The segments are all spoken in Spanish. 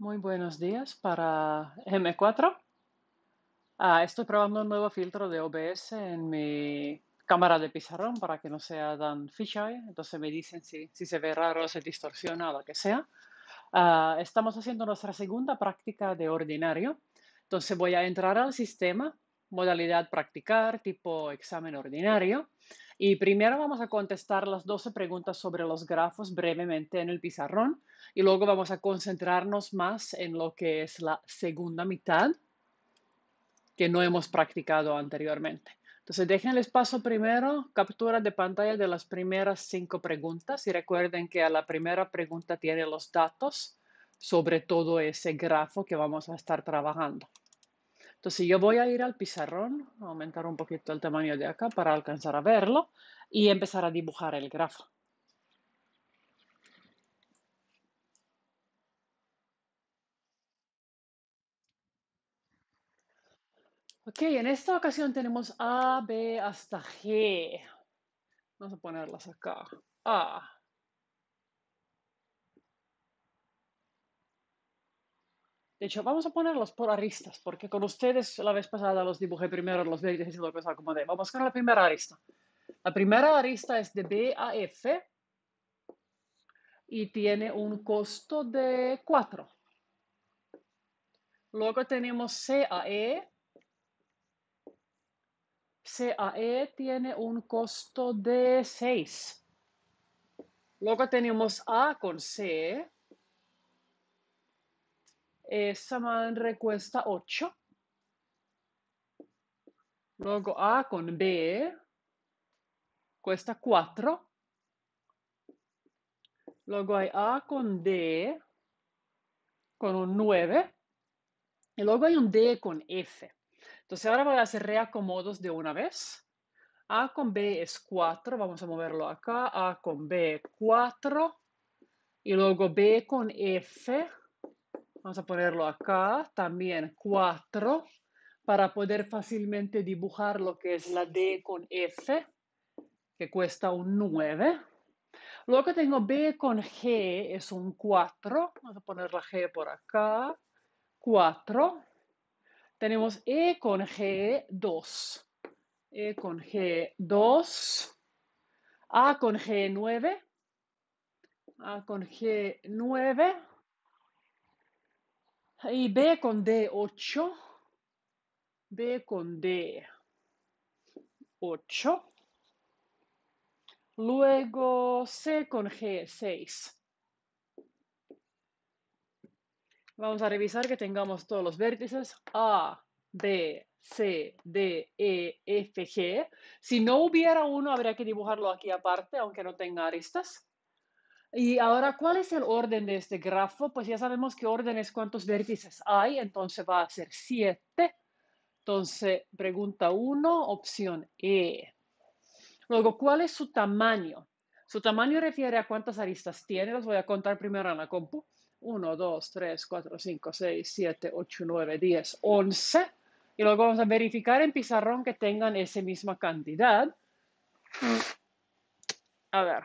Muy buenos días para M4. Ah, estoy probando un nuevo filtro de OBS en mi cámara de pizarrón para que no sea tan fisheye. Entonces me dicen si, se ve raro, se distorsiona o lo que sea. Ah, estamos haciendo nuestra segunda práctica de ordinario. Entonces voy a entrar al sistema modalidad practicar, tipo examen ordinario. Y primero vamos a contestar las 12 preguntas sobre los grafos brevemente en el pizarrón y luego vamos a concentrarnos más en lo que es la segunda mitad que no hemos practicado anteriormente. Entonces déjenles paso primero, captura de pantalla de las primeras cinco preguntas y recuerden que a la primera pregunta tiene los datos sobre todo ese grafo que vamos a estar trabajando. Entonces yo voy a ir al pizarrón, aumentar un poquito el tamaño de acá para alcanzar a verlo y empezar a dibujar el grafo. Ok, en esta ocasión tenemos A, B hasta G. Vamos a ponerlas acá. A, De hecho, vamos a ponerlos por aristas, porque con ustedes la vez pasada los dibujé primero los verdes y luego os de Vamos con la primera arista. La primera arista es de B a F y tiene un costo de 4. Luego tenemos C C a E. a E tiene un costo de 6. Luego tenemos A con C esa madre cuesta 8. Luego A con B cuesta 4. Luego hay A con D con un 9. Y luego hay un D con F. Entonces ahora voy a hacer reacomodos de una vez. A con B es 4, vamos a moverlo acá. A con B 4. Y luego B con F Vamos a ponerlo acá, también 4, para poder fácilmente dibujar lo que es la D con F, que cuesta un 9. Luego tengo B con G, es un 4. Vamos a poner la G por acá. 4. Tenemos E con G, 2. E con G, 2. A con G, 9. A con G, 9. Y B con D, 8. B con D, 8. Luego C con G, 6. Vamos a revisar que tengamos todos los vértices. A, B, C, D, E, F, G. Si no hubiera uno, habría que dibujarlo aquí aparte, aunque no tenga aristas. Y ahora, ¿cuál es el orden de este grafo? Pues ya sabemos qué orden es cuántos vértices hay, entonces va a ser 7. Entonces, pregunta 1, opción E. Luego, ¿cuál es su tamaño? Su tamaño refiere a cuántas aristas tiene. Los voy a contar primero en la compu. 1, 2, 3, 4, 5, 6, 7, 8, 9, 10, 11. Y luego vamos a verificar en pizarrón que tengan esa misma cantidad. A ver,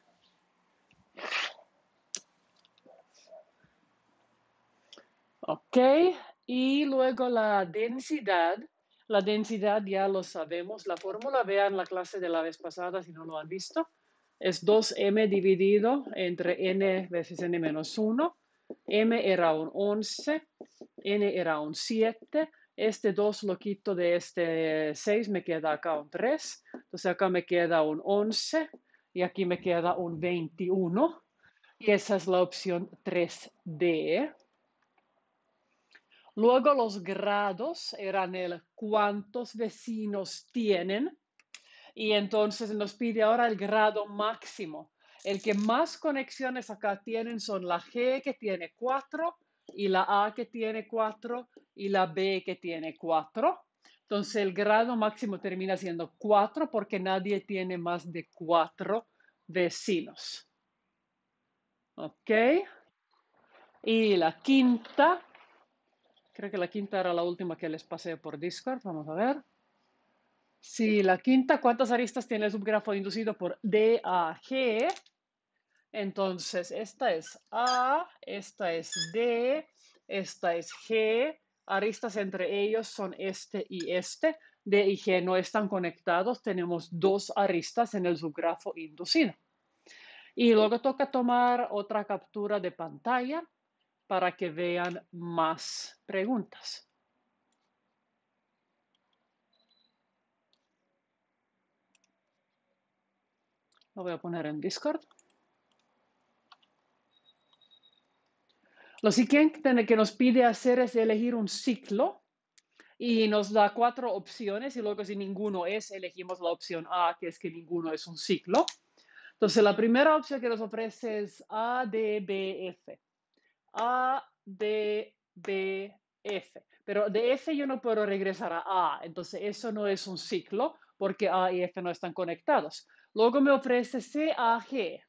¿Ok? Y luego la densidad. La densidad ya lo sabemos. La fórmula, vean la clase de la vez pasada si no lo han visto. Es 2m dividido entre n veces n menos 1. m era un 11, n era un 7. Este 2 lo quito de este 6, me queda acá un 3. Entonces acá me queda un 11 y aquí me queda un 21. Y esa es la opción 3D. Luego los grados eran el cuántos vecinos tienen. Y entonces nos pide ahora el grado máximo. El que más conexiones acá tienen son la G que tiene 4 y la A que tiene 4 y la B que tiene 4. Entonces el grado máximo termina siendo 4 porque nadie tiene más de cuatro vecinos. ¿Ok? Y la quinta Creo que la quinta era la última que les pasé por Discord. Vamos a ver. Si la quinta, ¿cuántas aristas tiene el subgrafo inducido por A, G? Entonces, esta es A, esta es D, esta es G. Aristas entre ellos son este y este. D y G no están conectados. Tenemos dos aristas en el subgrafo inducido. Y luego toca tomar otra captura de pantalla para que vean más preguntas. Lo voy a poner en Discord. Lo siguiente que nos pide hacer es elegir un ciclo y nos da cuatro opciones y luego si ninguno es, elegimos la opción A, que es que ninguno es un ciclo. Entonces la primera opción que nos ofrece es A, D, B, F. A, D, B, F. Pero de F yo no puedo regresar a A, entonces eso no es un ciclo porque A y F no están conectados. Luego me ofrece C, C, A, G.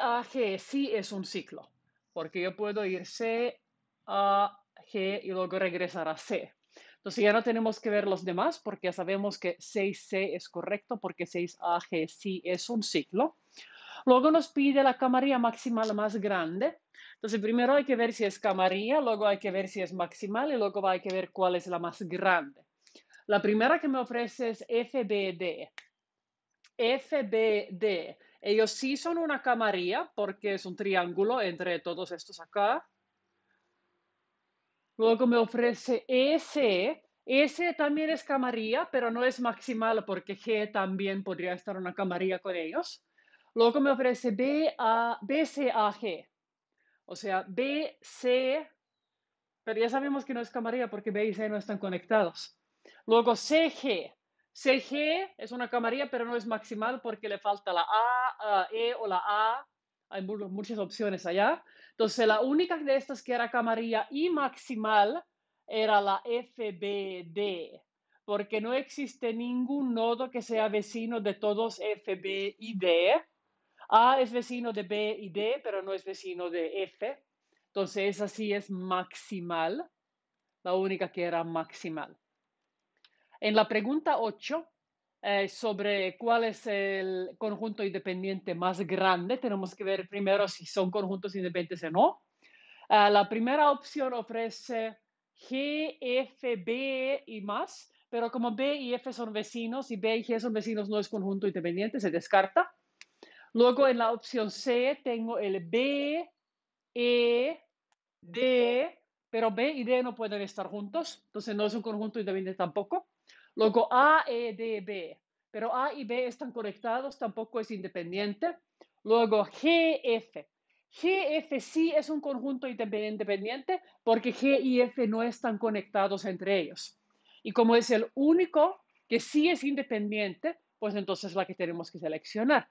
A, G sí es un ciclo, porque yo puedo ir C, A, G y luego regresar a C. Entonces ya no tenemos que ver los demás porque ya sabemos que 6C es correcto porque 6 G sí es un ciclo. Luego nos pide la camarilla maximal más grande. Entonces, primero hay que ver si es camarilla, luego hay que ver si es maximal y luego hay que ver cuál es la más grande. La primera que me ofrece es FBD. FBD. Ellos sí son una camarilla porque es un triángulo entre todos estos acá. Luego me ofrece S. S también es camarilla, pero no es maximal porque G también podría estar una camarilla con ellos. Luego me ofrece A, G. O sea, B, C, pero ya sabemos que no es camarilla porque B y C no están conectados. Luego CG. CG es una camarilla, pero no es maximal porque le falta la A, E o la A. Hay muchas opciones allá. Entonces, la única de estas que era camarilla y maximal era la FBD, porque no existe ningún nodo que sea vecino de todos B y D. A es vecino de B y D, pero no es vecino de F. Entonces esa sí es maximal, la única que era maximal. En la pregunta 8, eh, sobre cuál es el conjunto independiente más grande, tenemos que ver primero si son conjuntos independientes o no. Eh, la primera opción ofrece G, F, B y más, pero como B y F son vecinos y B y G son vecinos no es conjunto independiente, se descarta. Luego en la opción C tengo el B, E, D, pero B y D no pueden estar juntos, entonces no es un conjunto independiente tampoco. Luego A, E, D, B, pero A y B están conectados, tampoco es independiente. Luego G, F. G, F sí es un conjunto independiente porque G y F no están conectados entre ellos. Y como es el único que sí es independiente, pues entonces es la que tenemos que seleccionar.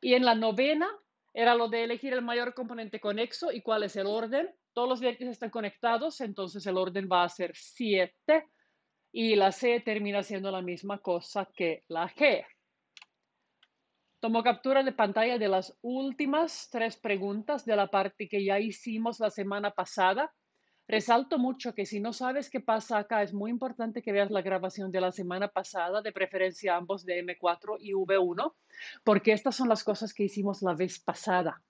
Y en la novena era lo de elegir el mayor componente conexo y cuál es el orden. Todos los vértices están conectados, entonces el orden va a ser 7 y la C termina siendo la misma cosa que la G. Tomo captura de pantalla de las últimas tres preguntas de la parte que ya hicimos la semana pasada Resalto mucho que si no sabes qué pasa acá, es muy importante que veas la grabación de la semana pasada, de preferencia ambos de M4 y V1, porque estas son las cosas que hicimos la vez pasada.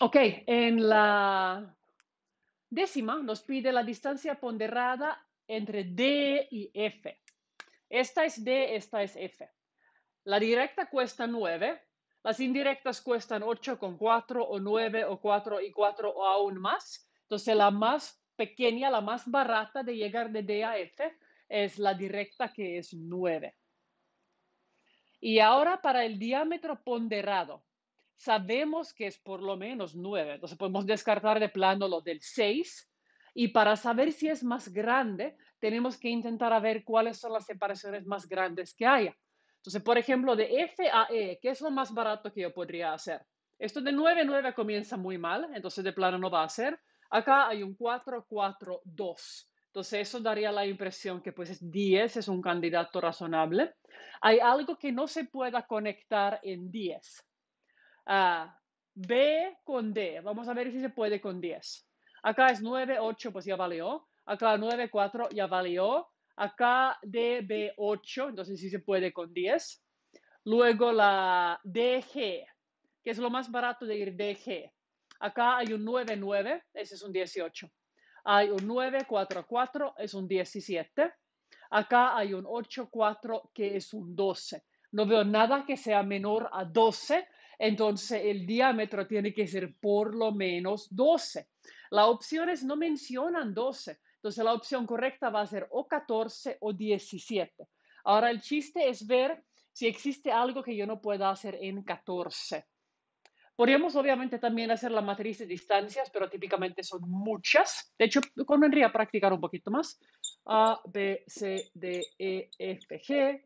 Ok, en la décima nos pide la distancia ponderada entre D y F. Esta es D, esta es F. La directa cuesta 9, las indirectas cuestan con 8,4 o 9 o 4 y 4 o aún más. Entonces la más pequeña, la más barata de llegar de D a F es la directa que es 9. Y ahora para el diámetro ponderado, sabemos que es por lo menos 9, entonces podemos descartar de plano lo del 6. Y para saber si es más grande, tenemos que intentar a ver cuáles son las separaciones más grandes que haya. Entonces, por ejemplo, de F a E, ¿qué es lo más barato que yo podría hacer? Esto de 9 9 comienza muy mal, entonces de plano no va a ser. Acá hay un 4, 4, 2. Entonces eso daría la impresión que pues 10 es un candidato razonable. Hay algo que no se pueda conectar en 10. Ah, B con D. Vamos a ver si se puede con 10. Acá es 9, 8, pues ya valió. Acá 9, 4 ya valió. Acá DB8, entonces sí se puede con 10. Luego la DG, que es lo más barato de ir DG. Acá hay un 99, ese es un 18. Hay un 944, es un 17. Acá hay un 84, que es un 12. No veo nada que sea menor a 12, entonces el diámetro tiene que ser por lo menos 12. Las opciones no mencionan 12, entonces la opción correcta va a ser o 14 o 17. Ahora el chiste es ver si existe algo que yo no pueda hacer en 14. Podríamos obviamente también hacer la matriz de distancias, pero típicamente son muchas. De hecho, convendría practicar un poquito más. A, B, C, D, E, F, G.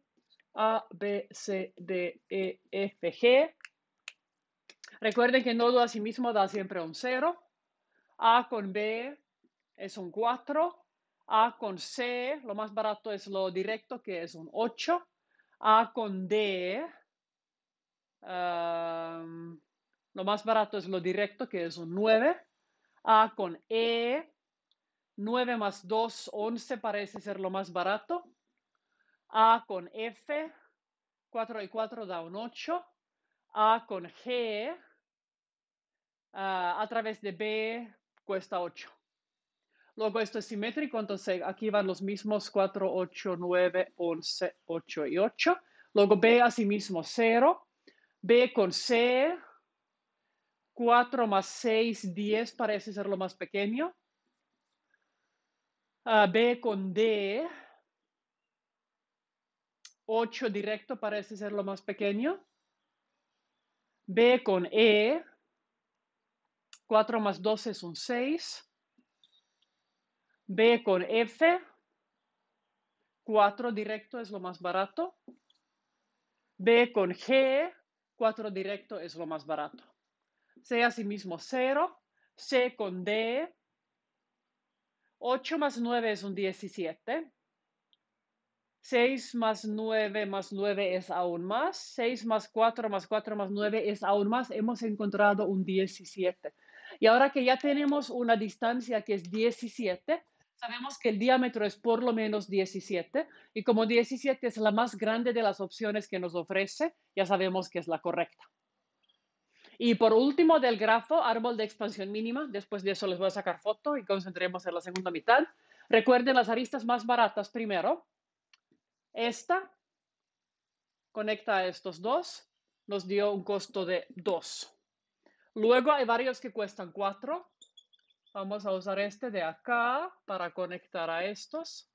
A, B, C, D, E, F, G. Recuerden que el nodo a sí mismo da siempre un 0. A con B, es un 4. A con C, lo más barato es lo directo, que es un 8. A con D, lo más barato es lo directo, que es un 9. A con E, 9 más 2, 11 parece ser lo más barato. A con F, 4 y 4 da un 8. A con G, ah, a través de B, cuesta 8. Luego esto es simétrico, entonces aquí van los mismos 4, 8, 9, 11, 8 y 8. Luego B asimismo sí 0. B con C. 4 más 6, 10 parece ser lo más pequeño. Ah, B con D. 8 directo parece ser lo más pequeño. B con E. 4 más 12 es un 6. B con F, 4 directo es lo más barato. B con G, 4 directo es lo más barato. C asimismo 0, C con D, 8 más 9 es un 17. 6 más 9 más 9 es aún más. 6 más 4 más 4 más 9 es aún más. Hemos encontrado un 17. Y ahora que ya tenemos una distancia que es 17, Sabemos que el diámetro es por lo menos 17 y como 17 es la más grande de las opciones que nos ofrece, ya sabemos que es la correcta. Y por último del grafo, árbol de expansión mínima, después de eso les voy a sacar foto y concentremos en la segunda mitad. Recuerden las aristas más baratas primero. Esta conecta a estos dos, nos dio un costo de 2. Luego hay varios que cuestan 4, Vamos a usar este de acá para conectar a estos.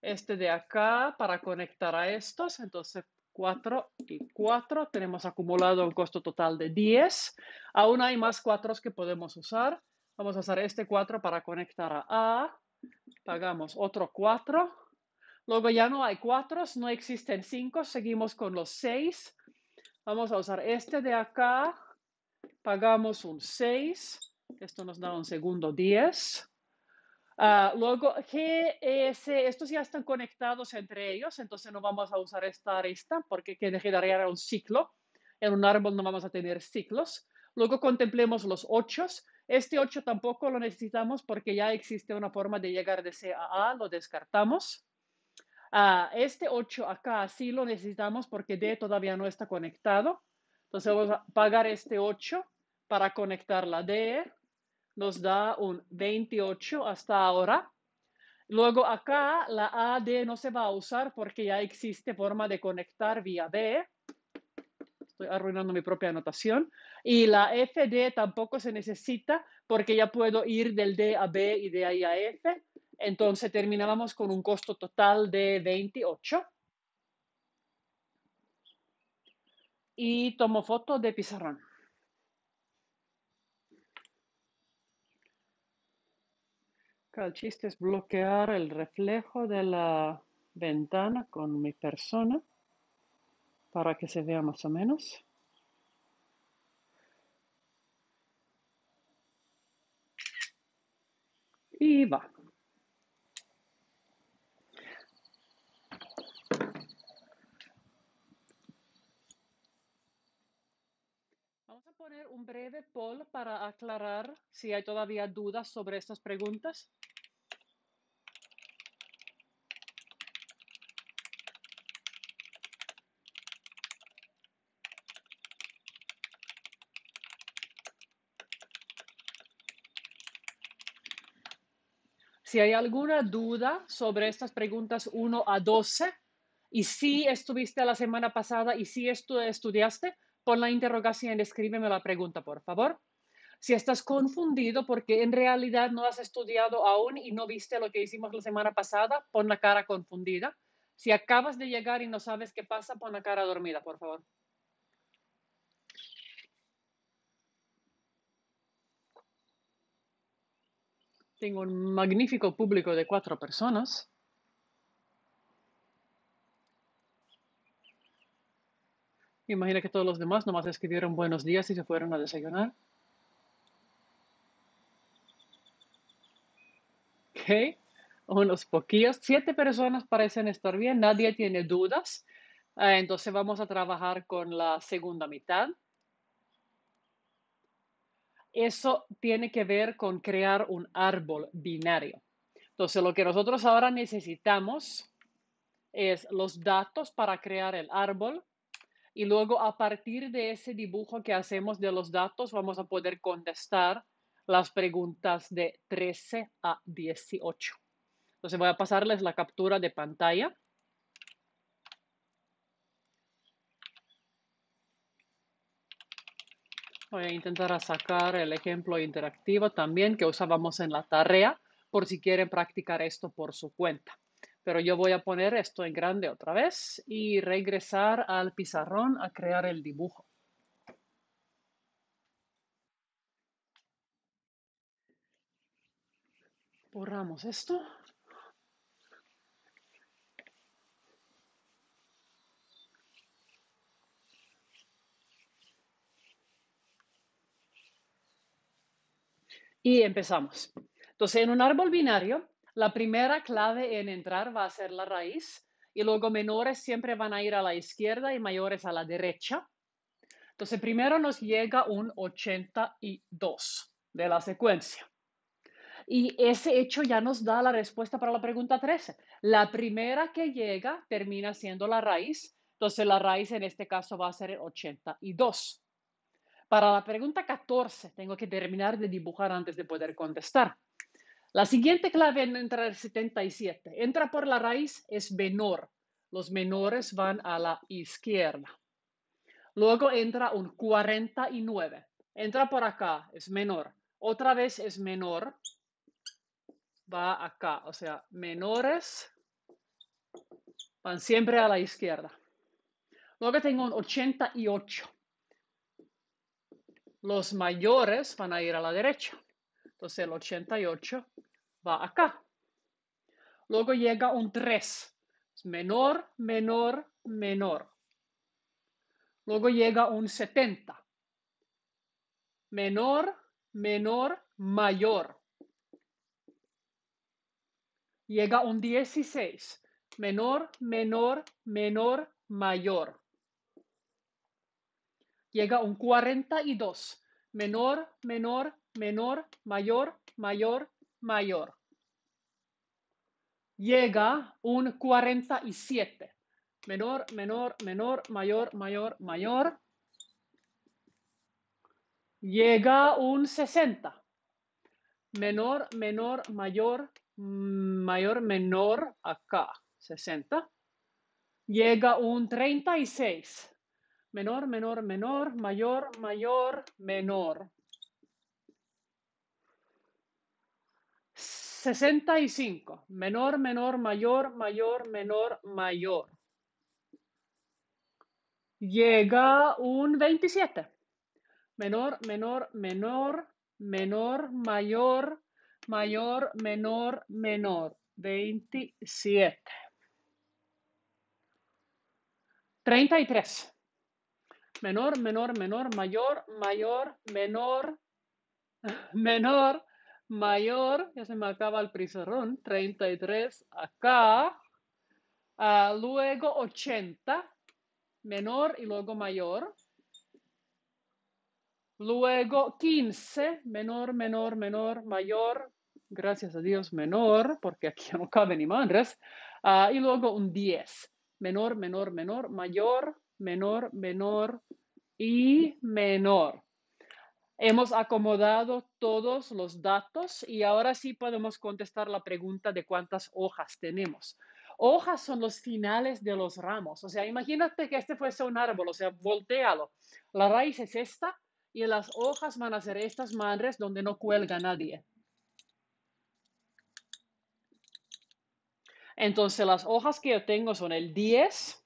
Este de acá para conectar a estos. Entonces 4 y 4. Tenemos acumulado un costo total de 10. Aún hay más cuatro que podemos usar. Vamos a usar este 4 para conectar a A. Pagamos otro 4. Luego ya no hay cuatro, no existen cinco. Seguimos con los 6. Vamos a usar este de acá. Pagamos un 6. Esto nos da un segundo 10. Ah, luego, e, estos ya están conectados entre ellos, entonces no vamos a usar esta arista porque generaría un ciclo. En un árbol no vamos a tener ciclos. Luego contemplemos los 8. Este 8 tampoco lo necesitamos porque ya existe una forma de llegar de C a A, lo descartamos. Ah, este 8 acá sí lo necesitamos porque D todavía no está conectado. Entonces vamos a pagar este 8 para conectar la D nos da un 28 hasta ahora. Luego acá la AD no se va a usar porque ya existe forma de conectar vía B. Estoy arruinando mi propia anotación. Y la FD tampoco se necesita porque ya puedo ir del D a B y de ahí a F. Entonces terminábamos con un costo total de 28. Y tomo foto de pizarrón. el chiste es bloquear el reflejo de la ventana con mi persona para que se vea más o menos. Y va. un breve poll para aclarar si hay todavía dudas sobre estas preguntas. Si hay alguna duda sobre estas preguntas 1 a 12 y si estuviste la semana pasada y si estudiaste, Pon la interrogación y escríbeme la pregunta, por favor. Si estás confundido porque en realidad no has estudiado aún y no viste lo que hicimos la semana pasada, pon la cara confundida. Si acabas de llegar y no sabes qué pasa, pon la cara dormida, por favor. Tengo un magnífico público de cuatro personas. Imagina que todos los demás nomás escribieron buenos días y se fueron a desayunar. Ok, unos poquillos. Siete personas parecen estar bien, nadie tiene dudas. Ah, entonces vamos a trabajar con la segunda mitad. Eso tiene que ver con crear un árbol binario. Entonces lo que nosotros ahora necesitamos es los datos para crear el árbol y luego a partir de ese dibujo que hacemos de los datos vamos a poder contestar las preguntas de 13 a 18. Entonces voy a pasarles la captura de pantalla. Voy a intentar sacar el ejemplo interactivo también que usábamos en la tarea por si quieren practicar esto por su cuenta. Pero yo voy a poner esto en grande otra vez y regresar al pizarrón a crear el dibujo. Borramos esto. y empezamos. Entonces, en un árbol binario, la primera clave en entrar va a ser la raíz y luego menores siempre van a ir a la izquierda y mayores a la derecha. Entonces primero nos llega un 82 de la secuencia. Y ese hecho ya nos da la respuesta para la pregunta 13. La primera que llega termina siendo la raíz. Entonces la raíz en este caso va a ser el 82. Para la pregunta 14 tengo que terminar de dibujar antes de poder contestar. La siguiente clave en el 77. Entra por la raíz es menor. Los menores van a la izquierda. Luego entra un 49. Entra por acá, es menor. Otra vez es menor. Va acá, o sea, menores van siempre a la izquierda. Luego tengo un 88. Los mayores van a ir a la derecha. Entonces el 88 va acá. Luego llega un 3. Menor, menor, menor. Luego llega un 70. Menor, menor, mayor. Llega un 16. Menor, menor, menor, mayor. Llega un 42 menor, menor, menor, mayor, mayor, mayor. Llega un 47. Menor, menor, menor, mayor, mayor, mayor. Llega un 60. Menor, menor, mayor, mayor, menor, acá, 60. Llega un 36 menor, menor, menor, mayor, mayor, menor. 65. Menor, menor, mayor, mayor, menor, mayor. Llega un 27. Menor, menor, menor, menor, mayor, mayor, menor, menor. 27. 33 menor, menor, menor, mayor, mayor, menor, menor, mayor, ya se me acaba el y 33 acá, ah, luego 80, menor y luego mayor, luego 15, menor, menor, menor, mayor, gracias a Dios menor, porque aquí no cabe ni madres, ah, y luego un 10, menor, menor, menor, mayor, menor, menor y menor. Hemos acomodado todos los datos y ahora sí podemos contestar la pregunta de cuántas hojas tenemos. Hojas son los finales de los ramos. O sea, imagínate que este fuese un árbol, o sea, voltealo. La raíz es esta y las hojas van a ser estas madres donde no cuelga nadie. Entonces, las hojas que yo tengo son el 10,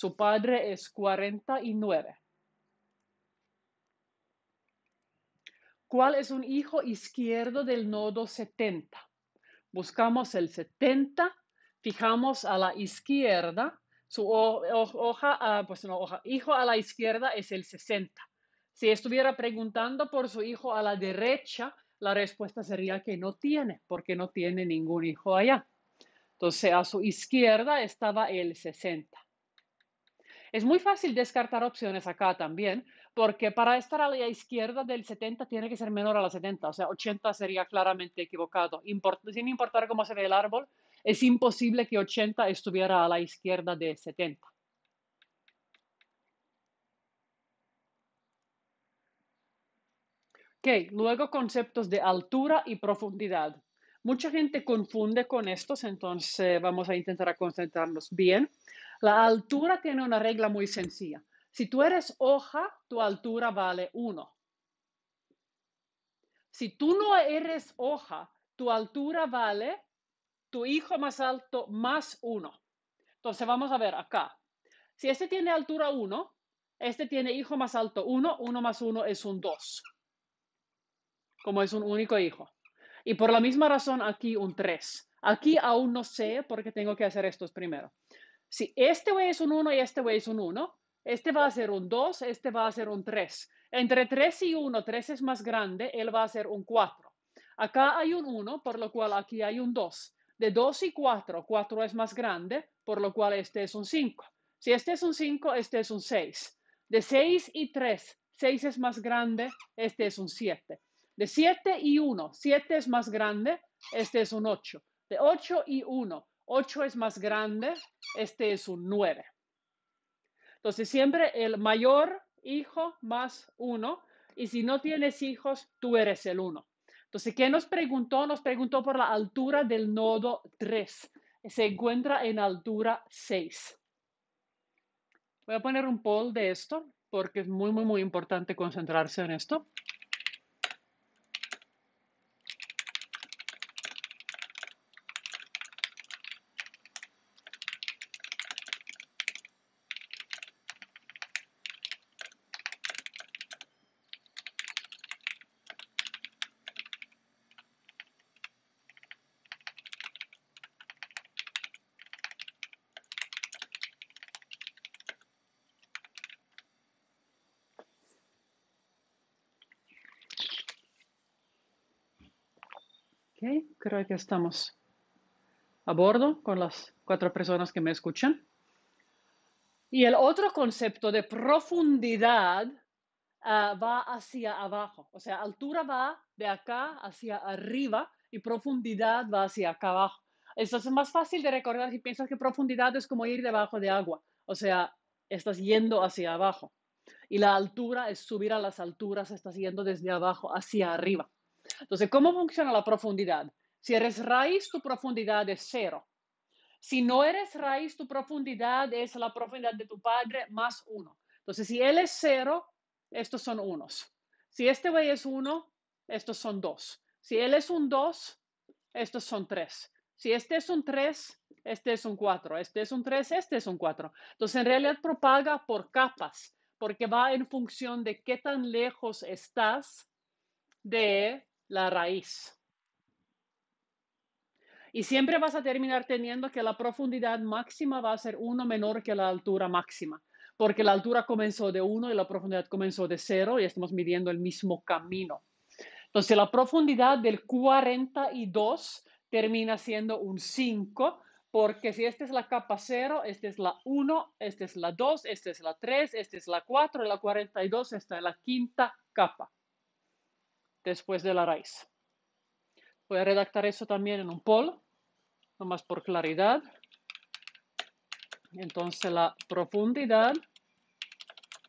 Su padre es 49. ¿Cuál es un hijo izquierdo del nodo 70? Buscamos el 70, fijamos a la izquierda, su hoja, ah, pues hijo a la izquierda es el 60. Si estuviera preguntando por su hijo a la derecha, la respuesta sería que no tiene, porque no tiene ningún hijo allá. Entonces, a su izquierda estaba el 60. Es muy fácil descartar opciones acá también, porque para estar a la izquierda del 70 tiene que ser menor a la 70, o sea, 80 sería claramente equivocado. sin importar cómo se ve el árbol, es imposible que 80 estuviera a la izquierda de 70. Ok, luego conceptos de altura y profundidad. Mucha gente confunde con estos, entonces eh, vamos a intentar concentrarnos bien. La altura tiene una regla muy sencilla. Si tú eres hoja, tu altura vale 1. Si tú no eres hoja, tu altura vale tu hijo más alto más 1. Entonces vamos a ver acá. Si este tiene altura 1, este tiene hijo más alto 1, 1 más 1 es un 2, como es un único hijo. Y por la misma razón aquí un 3. Aquí aún no sé porque tengo que hacer estos primero. Si este güey es un 1 y este güey es un 1, este va a ser un 2, este va a ser un 3. Entre 3 y 1, 3 es más grande, él va a ser un 4. Acá hay un 1, por lo cual aquí hay un 2. De 2 y 4, 4 es más grande, por lo cual este es un 5. Si este es un 5, este es un 6. De 6 y 3, 6 es más grande, este es un 7. De 7 y 1, 7 es más grande, este es un 8. De 8 y 1, 8 es más grande, este es un 9. Entonces siempre el mayor hijo más uno. y si no tienes hijos, tú eres el 1. Entonces, ¿qué nos preguntó? Nos preguntó por la altura del nodo 3. Se encuentra en altura 6. Voy a poner un poll de esto porque es muy, muy, muy importante concentrarse en esto. que estamos a bordo con las cuatro personas que me escuchan. Y el otro concepto de profundidad ah, va hacia abajo, o sea, altura va de acá hacia arriba y profundidad va hacia acá abajo. Eso es más fácil de recordar si piensas que profundidad es como ir debajo de agua, o sea, estás yendo hacia abajo. Y la altura es subir a las alturas, estás yendo desde abajo hacia arriba. Entonces, ¿cómo funciona la profundidad? Si eres raíz, tu profundidad es cero. Si no eres raíz, tu profundidad es la profundidad de tu padre más uno. Entonces, si él es cero, estos son unos. Si este güey es uno, estos son dos. Si él es un dos, estos son tres. Si este es un tres, este es un cuatro. Este es un tres, este es un cuatro. Entonces, en realidad propaga por capas, porque va en función de qué tan lejos estás de la raíz. Y siempre vas a terminar teniendo que la profundidad máxima va a ser uno menor que la altura máxima, porque la altura comenzó de uno y la profundidad comenzó de cero y estamos midiendo el mismo camino. Entonces la profundidad del 42 termina siendo un 5, porque si esta es la capa 0, esta es la 1, esta es la 2, esta es la 3, esta es la 4, y la 42 está en la quinta capa, después de la raíz. Voy a redactar eso también en un polo nomás por claridad. Entonces la profundidad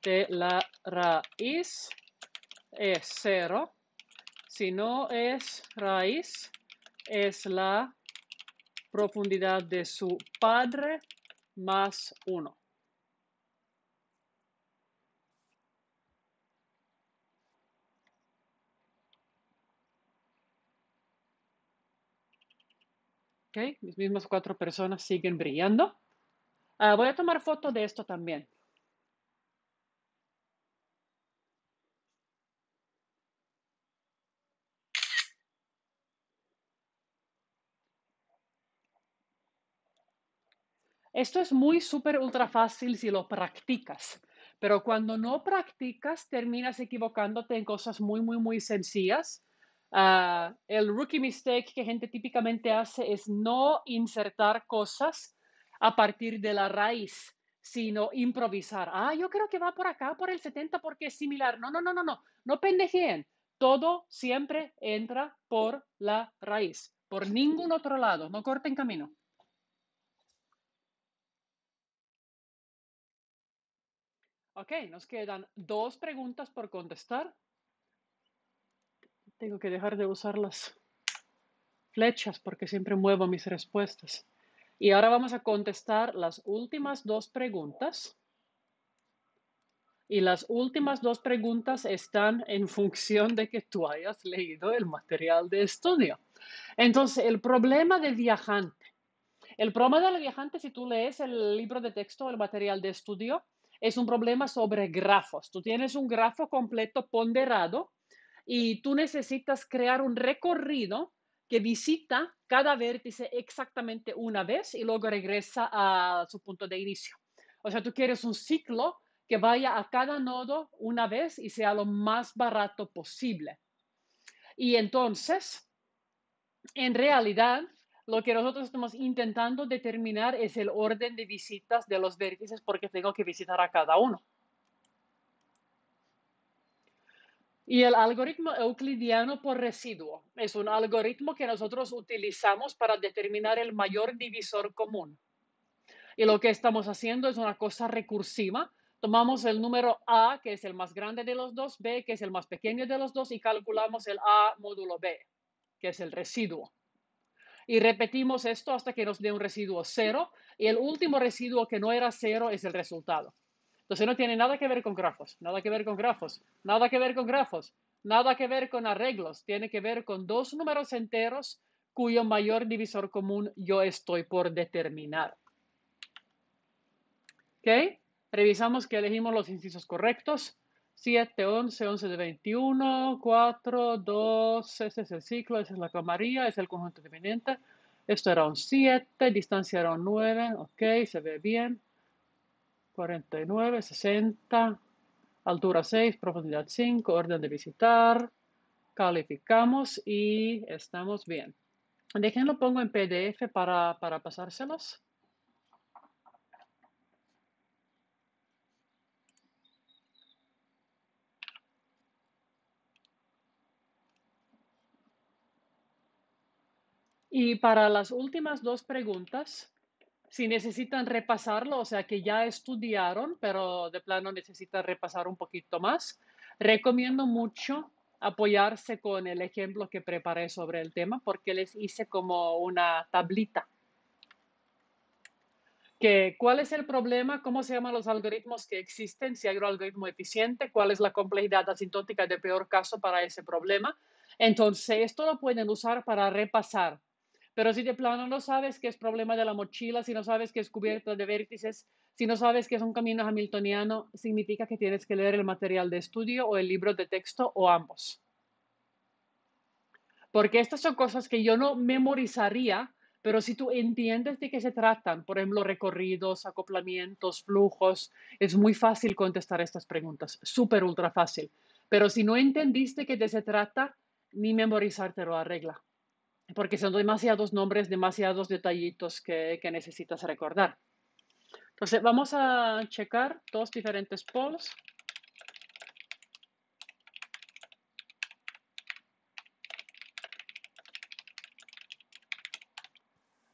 de la raíz es cero. Si no es raíz, es la profundidad de su padre más uno. Mis mismas cuatro personas siguen brillando. Ah, voy a tomar foto de esto también. Esto es muy súper ultra fácil si lo practicas, pero cuando no practicas terminas equivocándote en cosas muy, muy, muy sencillas Ah, el rookie mistake que gente típicamente hace es no insertar cosas a partir de la raíz, sino improvisar. Ah, yo creo que va por acá, por el 70, porque es similar. No, no, no, no, no, no pendejeen. Todo siempre entra por la raíz, por ningún otro lado. No corten camino. Ok, nos quedan dos preguntas por contestar. Tengo que dejar de usar las flechas porque siempre muevo mis respuestas. Y ahora vamos a contestar las últimas dos preguntas. Y las últimas dos preguntas están en función de que tú hayas leído el material de estudio. Entonces, el problema del viajante. El problema del viajante, si tú lees el libro de texto o el material de estudio, es un problema sobre grafos. Tú tienes un grafo completo ponderado y tú necesitas crear un recorrido que visita cada vértice exactamente una vez y luego regresa a su punto de inicio. O sea, tú quieres un ciclo que vaya a cada nodo una vez y sea lo más barato posible. Y entonces, en realidad, lo que nosotros estamos intentando determinar es el orden de visitas de los vértices porque tengo que visitar a cada uno. Y el algoritmo euclidiano por residuo es un algoritmo que nosotros utilizamos para determinar el mayor divisor común. Y lo que estamos haciendo es una cosa recursiva. Tomamos el número A, que es el más grande de los dos, B, que es el más pequeño de los dos, y calculamos el A módulo B, que es el residuo. Y repetimos esto hasta que nos dé un residuo cero. Y el último residuo que no era cero es el resultado. Entonces no tiene nada que ver con grafos, nada que ver con grafos, nada que ver con grafos, nada que ver con arreglos. Tiene que ver con dos números enteros cuyo mayor divisor común yo estoy por determinar. ¿Ok? Revisamos que elegimos los incisos correctos. 7, 11, 11 de 21, 4, 2, ese es el ciclo, esa es la camarilla, es el conjunto dependiente. Esto era un 7, distancia era un 9, ok, se ve bien. 49, 60, altura 6, profundidad 5, orden de visitar, calificamos y estamos bien. Déjenlo pongo en PDF para, pasárselos. Y para las últimas dos preguntas, si necesitan repasarlo, o sea que ya estudiaron, pero de plano necesitan repasar un poquito más, recomiendo mucho apoyarse con el ejemplo que preparé sobre el tema porque les hice como una tablita. Que, ¿Cuál es el problema? ¿Cómo se llaman los algoritmos que existen? Si hay un algoritmo eficiente, ¿cuál es la complejidad asintótica de peor caso para ese problema? Entonces, esto lo pueden usar para repasar pero si de plano no sabes que es problema de la mochila, si no sabes que es cubierta de vértices, si no sabes que es un camino hamiltoniano, significa que tienes que leer el material de estudio o el libro de texto o ambos. Porque estas son cosas que yo no memorizaría, pero si tú entiendes de qué se tratan, por ejemplo, recorridos, acoplamientos, flujos, es muy fácil contestar estas preguntas, súper ultra fácil. Pero si no entendiste de qué se trata, ni memorizarte lo arregla porque son demasiados nombres, demasiados detallitos que, necesitas recordar. Entonces, vamos a checar dos diferentes polls.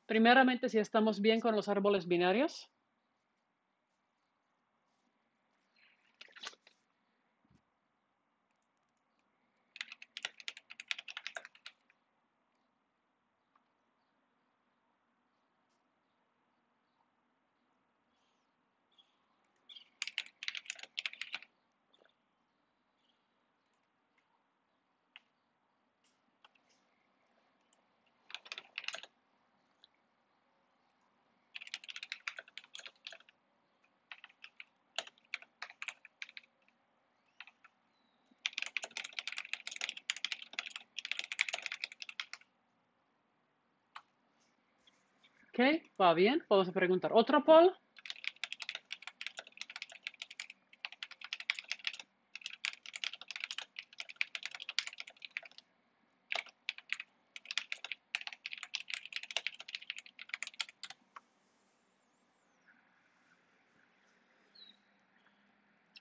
Primeramente, si estamos bien con los árboles binarios. Ok, va bien. Vamos a preguntar otro poll.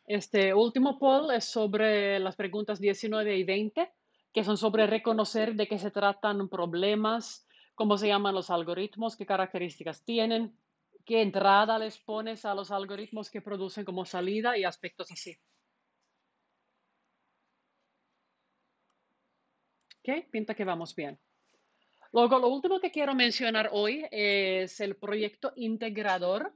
Este último poll es sobre las preguntas 19 y 20, que son sobre reconocer de qué se tratan problemas cómo se llaman los algoritmos, qué características tienen, qué entrada les pones a los algoritmos que producen como salida y aspectos así. Ok, pinta que vamos bien. Luego, lo último que quiero mencionar hoy es el proyecto integrador.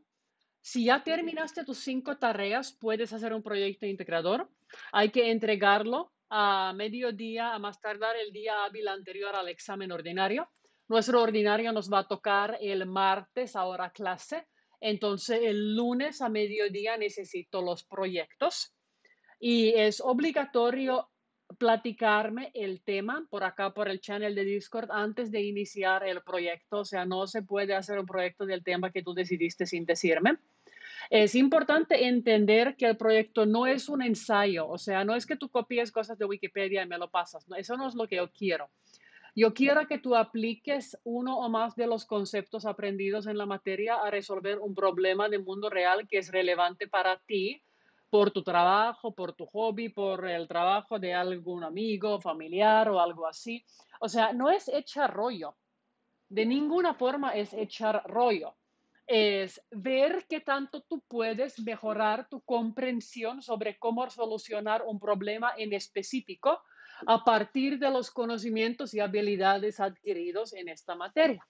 Si ya terminaste tus cinco tareas, puedes hacer un proyecto integrador. Hay que entregarlo a mediodía, a más tardar el día hábil anterior al examen ordinario. Nuestro ordinario nos va a tocar el martes, ahora clase. Entonces, el lunes a mediodía necesito los proyectos y es obligatorio platicarme el tema por acá, por el channel de Discord, antes de iniciar el proyecto. O sea, no se puede hacer un proyecto del tema que tú decidiste sin decirme. Es importante entender que el proyecto no es un ensayo, o sea, no es que tú copies cosas de Wikipedia y me lo pasas, eso no es lo que yo quiero. Yo quiero que tú apliques uno o más de los conceptos aprendidos en la materia a resolver un problema del mundo real que es relevante para ti, por tu trabajo, por tu hobby, por el trabajo de algún amigo, familiar o algo así. O sea, no es echar rollo. De ninguna forma es echar rollo. Es ver qué tanto tú puedes mejorar tu comprensión sobre cómo solucionar un problema en específico a partir de los conocimientos y habilidades adquiridos en esta materia.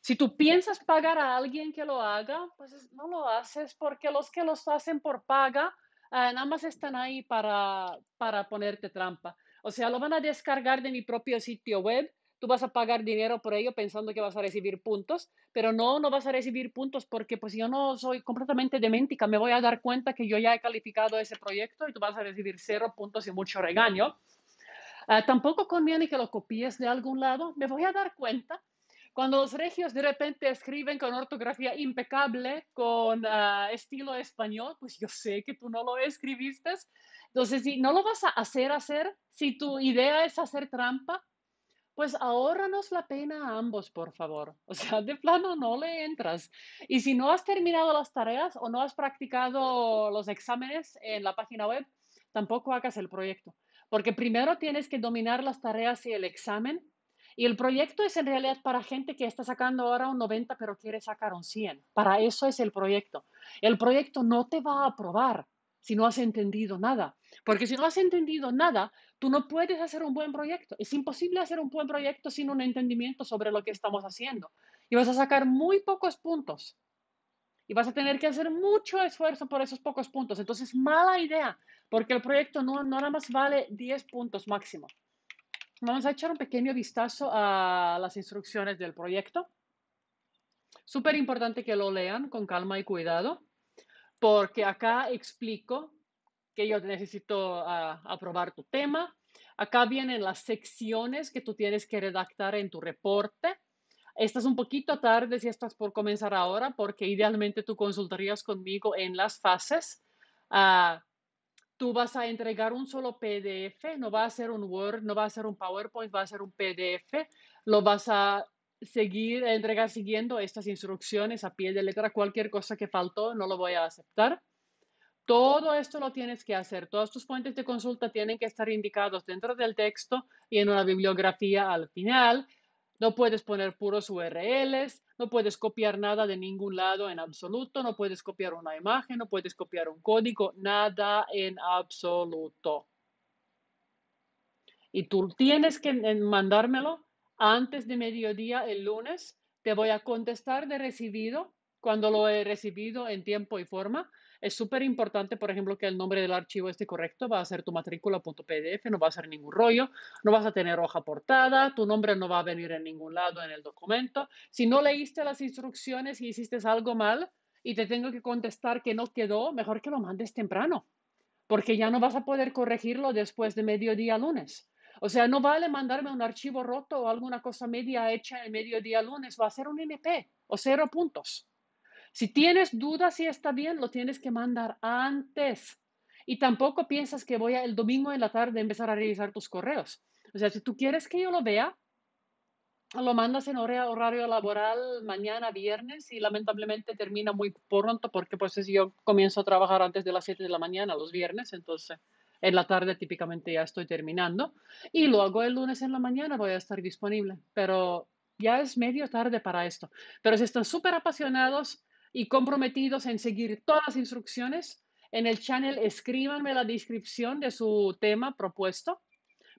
Si tú piensas pagar a alguien que lo haga, pues no lo haces porque los que los hacen por paga ah, nada más están ahí para, para ponerte trampa. O sea, lo van a descargar de mi propio sitio web Tú vas a pagar dinero por ello pensando que vas a recibir puntos, pero no, no vas a recibir puntos porque pues yo no soy completamente deméntica, me voy a dar cuenta que yo ya he calificado ese proyecto y tú vas a recibir cero puntos y mucho regaño. Ah, tampoco conviene que lo copies de algún lado, me voy a dar cuenta. Cuando los regios de repente escriben con ortografía impecable, con ah, estilo español, pues yo sé que tú no lo escribiste. Entonces, si no lo vas a hacer hacer, si tu idea es hacer trampa, pues ahórranos la pena a ambos, por favor. O sea, de plano no le entras. Y si no has terminado las tareas o no has practicado los exámenes en la página web, tampoco hagas el proyecto. Porque primero tienes que dominar las tareas y el examen. Y el proyecto es en realidad para gente que está sacando ahora un 90 pero quiere sacar un 100. Para eso es el proyecto. El proyecto no te va a aprobar si no has entendido nada. Porque si no has entendido nada, tú no puedes hacer un buen proyecto. Es imposible hacer un buen proyecto sin un entendimiento sobre lo que estamos haciendo. Y vas a sacar muy pocos puntos. Y vas a tener que hacer mucho esfuerzo por esos pocos puntos. Entonces, mala idea, porque el proyecto no, no nada más vale 10 puntos máximo. Vamos a echar un pequeño vistazo a las instrucciones del proyecto. Súper importante que lo lean con calma y cuidado, porque acá explico yo necesito ah, aprobar tu tema. Acá vienen las secciones que tú tienes que redactar en tu reporte. Estás un poquito tarde si estás por comenzar ahora, porque idealmente tú consultarías conmigo en las fases. Ah, tú vas a entregar un solo PDF, no va a ser un Word, no va a ser un PowerPoint, va a ser un PDF. Lo vas a seguir, entregar siguiendo estas instrucciones a pie de letra. Cualquier cosa que faltó, no lo voy a aceptar. Todo esto lo tienes que hacer. Todos tus fuentes de consulta tienen que estar indicados dentro del texto y en una bibliografía al final. No puedes poner puros URLs, no puedes copiar nada de ningún lado en absoluto, no puedes copiar una imagen, no puedes copiar un código, nada en absoluto. Y tú tienes que mandármelo antes de mediodía el lunes. Te voy a contestar de recibido cuando lo he recibido en tiempo y forma es súper importante, por ejemplo, que el nombre del archivo esté correcto. Va a ser tu matrícula.pdf, no va a ser ningún rollo, no vas a tener hoja portada, tu nombre no va a venir en ningún lado en el documento. Si no leíste las instrucciones y hiciste algo mal y te tengo que contestar que no quedó, mejor que lo mandes temprano, porque ya no vas a poder corregirlo después de mediodía lunes. O sea, no vale mandarme un archivo roto o alguna cosa media hecha en mediodía lunes, va a ser un MP o cero puntos. Si tienes dudas si está bien, lo tienes que mandar antes. Y tampoco piensas que voy el domingo en la tarde a empezar a revisar tus correos. O sea, si tú quieres que yo lo vea, lo mandas en horario laboral mañana viernes y lamentablemente termina muy pronto porque pues yo comienzo a trabajar antes de las 7 de la mañana los viernes, entonces en la tarde típicamente ya estoy terminando y lo hago el lunes en la mañana voy a estar disponible, pero ya es medio tarde para esto. Pero si están súper apasionados, y comprometidos en seguir todas las instrucciones, en el channel escríbanme la descripción de su tema propuesto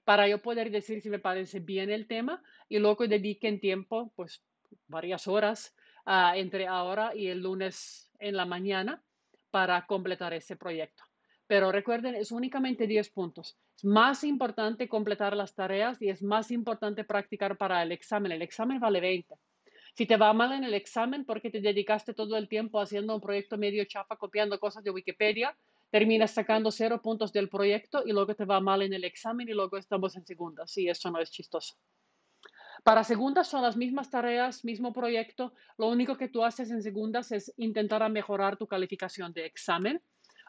para yo poder decir si me parece bien el tema y luego dediquen tiempo, pues varias horas ah, entre ahora y el lunes en la mañana para completar ese proyecto. Pero recuerden, es únicamente 10 puntos. Es más importante completar las tareas y es más importante practicar para el examen. El examen vale 20. Si te va mal en el examen porque te dedicaste todo el tiempo haciendo un proyecto medio chafa, copiando cosas de Wikipedia, terminas sacando cero puntos del proyecto y luego te va mal en el examen y luego estamos en segundas. Y eso no es chistoso. Para segundas son las mismas tareas, mismo proyecto. Lo único que tú haces en segundas es intentar mejorar tu calificación de examen.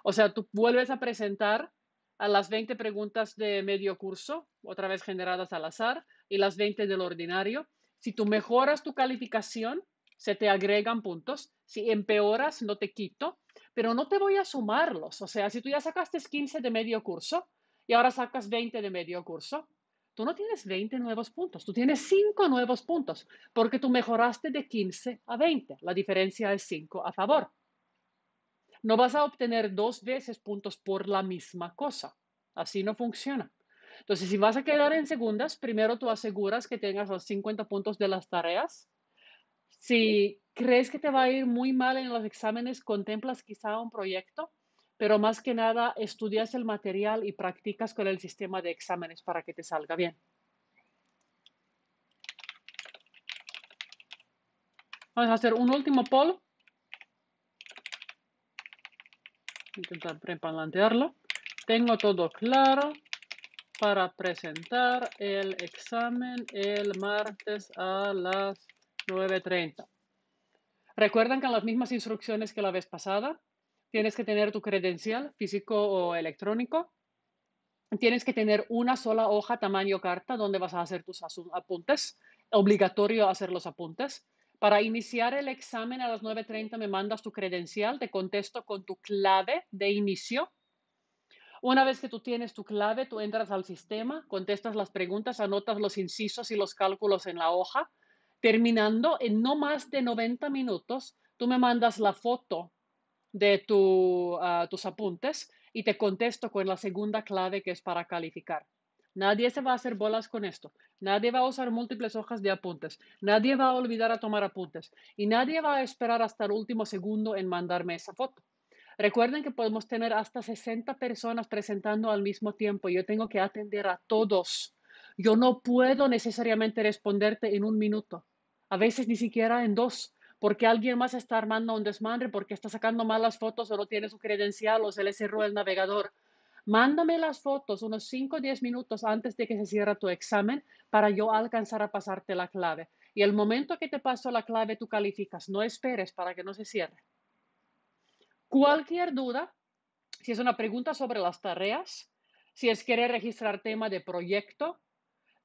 O sea, tú vuelves a presentar a las 20 preguntas de medio curso, otra vez generadas al azar, y las 20 del ordinario. Si tú mejoras tu calificación, se te agregan puntos. Si empeoras, no te quito, pero no te voy a sumarlos. O sea, si tú ya sacaste 15 de medio curso y ahora sacas 20 de medio curso, tú no tienes 20 nuevos puntos, tú tienes 5 nuevos puntos, porque tú mejoraste de 15 a 20. La diferencia es 5 a favor. No vas a obtener dos veces puntos por la misma cosa. Así no funciona. Entonces, si vas a quedar en segundas, primero tú aseguras que tengas los 50 puntos de las tareas. Si crees que te va a ir muy mal en los exámenes, contemplas quizá un proyecto, pero más que nada estudias el material y practicas con el sistema de exámenes para que te salga bien. Vamos a hacer un último poll. Intentar plantearlo Tengo todo claro para presentar el examen el martes a las 9.30. Recuerdan que las mismas instrucciones que la vez pasada, tienes que tener tu credencial físico o electrónico, tienes que tener una sola hoja tamaño carta donde vas a hacer tus apuntes, obligatorio hacer los apuntes. Para iniciar el examen a las 9.30 me mandas tu credencial, te contesto con tu clave de inicio una vez que tú tienes tu clave, tú entras al sistema, contestas las preguntas, anotas los incisos y los cálculos en la hoja. Terminando en no más de 90 minutos, tú me mandas la foto de tu, ah, tus apuntes y te contesto con la segunda clave que es para calificar. Nadie se va a hacer bolas con esto. Nadie va a usar múltiples hojas de apuntes. Nadie va a olvidar a tomar apuntes. Y nadie va a esperar hasta el último segundo en mandarme esa foto. Recuerden que podemos tener hasta 60 personas presentando al mismo tiempo. Yo tengo que atender a todos. Yo no puedo necesariamente responderte en un minuto, a veces ni siquiera en dos, porque alguien más está armando un desmadre, porque está sacando malas fotos o no tiene su credencial o se le cerró el navegador. Mándame las fotos unos 5 o 10 minutos antes de que se cierre tu examen para yo alcanzar a pasarte la clave. Y el momento que te paso la clave, tú calificas. No esperes para que no se cierre. Cualquier duda, si es una pregunta sobre las tareas, si es querer registrar tema de proyecto,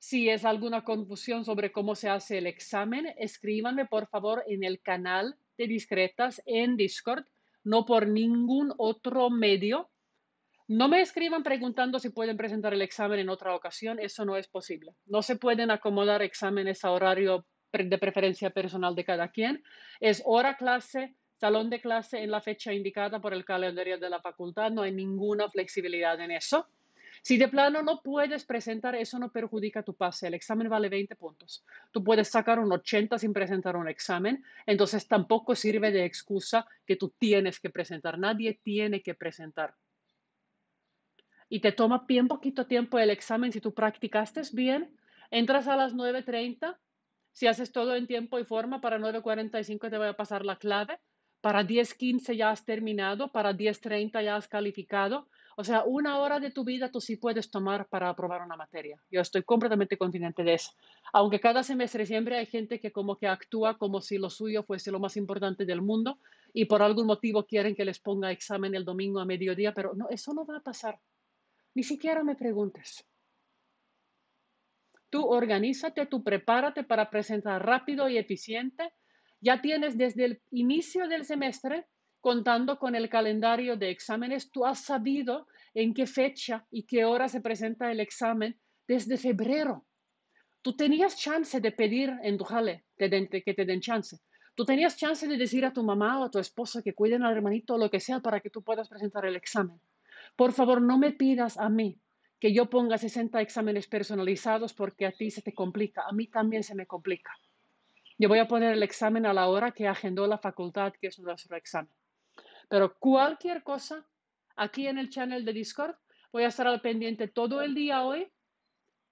si es alguna confusión sobre cómo se hace el examen, escríbanme por favor en el canal de discretas en Discord, no por ningún otro medio. No me escriban preguntando si pueden presentar el examen en otra ocasión, eso no es posible. No se pueden acomodar exámenes a horario de preferencia personal de cada quien. Es hora clase, Salón de clase en la fecha indicada por el calendario de la facultad, no hay ninguna flexibilidad en eso. Si de plano no puedes presentar, eso no perjudica tu pase. El examen vale 20 puntos. Tú puedes sacar un 80 sin presentar un examen, entonces tampoco sirve de excusa que tú tienes que presentar. Nadie tiene que presentar. Y te toma bien poquito tiempo el examen si tú practicaste bien. Entras a las 9.30. Si haces todo en tiempo y forma, para 9.45 te voy a pasar la clave para 10.15 ya has terminado, para 10.30 ya has calificado. O sea, una hora de tu vida tú sí puedes tomar para aprobar una materia. Yo estoy completamente continente de eso. Aunque cada semestre siempre hay gente que como que actúa como si lo suyo fuese lo más importante del mundo y por algún motivo quieren que les ponga examen el domingo a mediodía, pero no, eso no va a pasar. Ni siquiera me preguntes. Tú organízate, tú prepárate para presentar rápido y eficiente ya tienes desde el inicio del semestre, contando con el calendario de exámenes, tú has sabido en qué fecha y qué hora se presenta el examen desde febrero. Tú tenías chance de pedir en tu jale que te den chance. Tú tenías chance de decir a tu mamá o a tu esposa que cuiden al hermanito o lo que sea para que tú puedas presentar el examen. Por favor, no me pidas a mí que yo ponga 60 exámenes personalizados porque a ti se te complica, a mí también se me complica. Yo voy a poner el examen a la hora que agendó la facultad, que es nuestro examen. Pero cualquier cosa, aquí en el channel de Discord, voy a estar al pendiente todo el día hoy,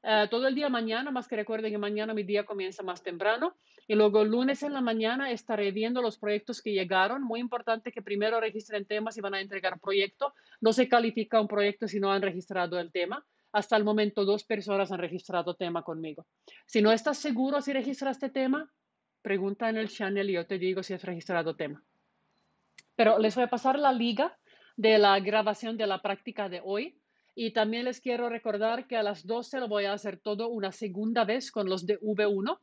eh, todo el día mañana, más que recuerden que mañana mi día comienza más temprano. Y luego lunes en la mañana estaré viendo los proyectos que llegaron. Muy importante que primero registren temas y van a entregar proyecto. No se califica un proyecto si no han registrado el tema. Hasta el momento dos personas han registrado tema conmigo. Si no estás seguro si registraste tema, pregunta en el channel y yo te digo si es registrado tema. Pero les voy a pasar la liga de la grabación de la práctica de hoy. Y también les quiero recordar que a las 12 lo voy a hacer todo una segunda vez con los de V1.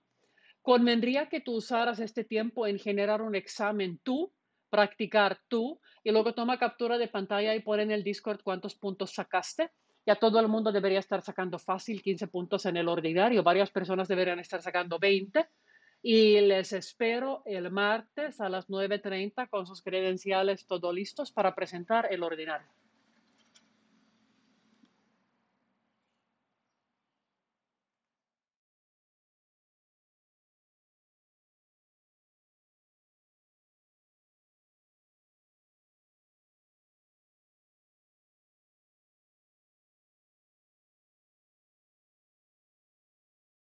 Convendría que tú usaras este tiempo en generar un examen tú, practicar tú, y luego toma captura de pantalla y pone en el Discord cuántos puntos sacaste. Ya todo el mundo debería estar sacando fácil 15 puntos en el ordinario. Varias personas deberían estar sacando 20. Y les espero el martes a las 9.30 con sus credenciales todo listos para presentar el ordinario.